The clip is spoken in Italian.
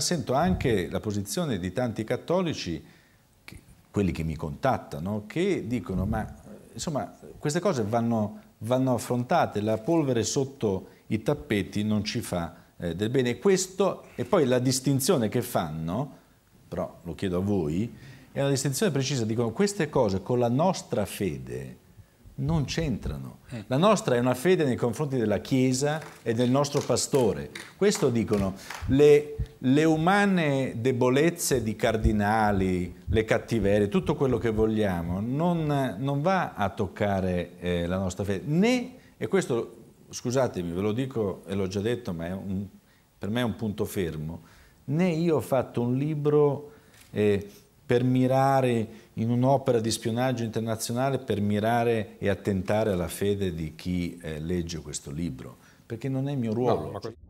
Sento anche la posizione di tanti cattolici, che, quelli che mi contattano, che dicono ma insomma queste cose vanno, vanno affrontate, la polvere sotto i tappeti non ci fa eh, del bene. Questo, e poi la distinzione che fanno, però lo chiedo a voi, è una distinzione precisa, dicono queste cose con la nostra fede non c'entrano. Eh. La nostra è una fede nei confronti della Chiesa e del nostro pastore. Questo dicono le, le umane debolezze di cardinali, le cattiverie, tutto quello che vogliamo, non, non va a toccare eh, la nostra fede. Né, e questo, scusatemi, ve lo dico e l'ho già detto, ma un, per me è un punto fermo, né io ho fatto un libro... Eh, per mirare in un'opera di spionaggio internazionale, per mirare e attentare alla fede di chi eh, legge questo libro, perché non è il mio ruolo. No,